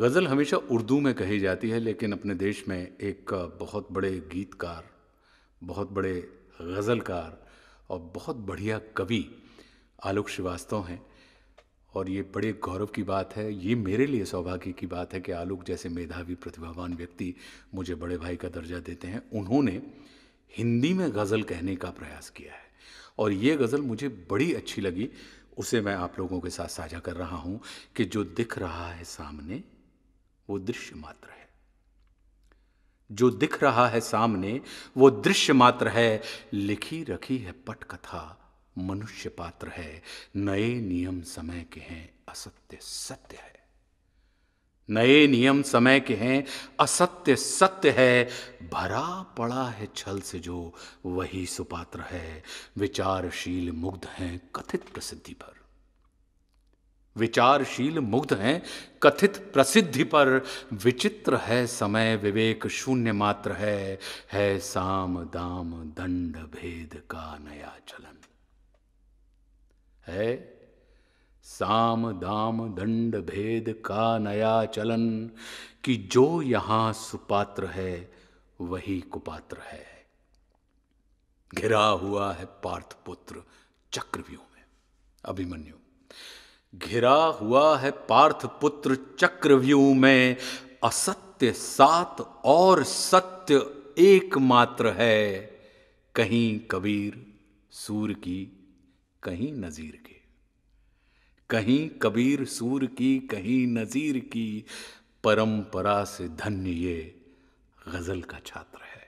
गज़ल हमेशा उर्दू में कही जाती है लेकिन अपने देश में एक बहुत बड़े गीतकार बहुत बड़े गज़लकार और बहुत बढ़िया कवि आलोक श्रीवास्तव हैं और ये बड़े गौरव की बात है ये मेरे लिए सौभाग्य की बात है कि आलोक जैसे मेधावी प्रतिभावान व्यक्ति मुझे बड़े भाई का दर्जा देते हैं उन्होंने हिंदी में गज़ल कहने का प्रयास किया है और ये गज़ल मुझे बड़ी अच्छी लगी उसे मैं आप लोगों के साथ साझा कर रहा हूँ कि जो दिख रहा है सामने वो दृश्य मात्र है जो दिख रहा है सामने वो दृश्य मात्र है लिखी रखी है पटकथा मनुष्य पात्र है नए नियम समय के हैं असत्य सत्य है नए नियम समय के हैं असत्य सत्य है भरा पड़ा है छल से जो वही सुपात्र है विचारशील मुग्ध हैं कथित प्रसिद्धि पर विचारशील मुग्ध हैं कथित प्रसिद्धि पर विचित्र है समय विवेक शून्य मात्र है है साम दाम दंड भेद का नया चलन है साम दाम दंड भेद का नया चलन कि जो यहां सुपात्र है वही कुपात्र है घिरा हुआ है पार्थपुत्र चक्रव्यूह में अभिमन्यु घिरा हुआ है पार्थ पुत्र चक्रव्यूह में असत्य सात और सत्य एकमात्र है कहीं कबीर सूर की कहीं नजीर के कहीं कबीर सूर की कहीं नजीर की परंपरा से धन्य ये गजल का छात्र है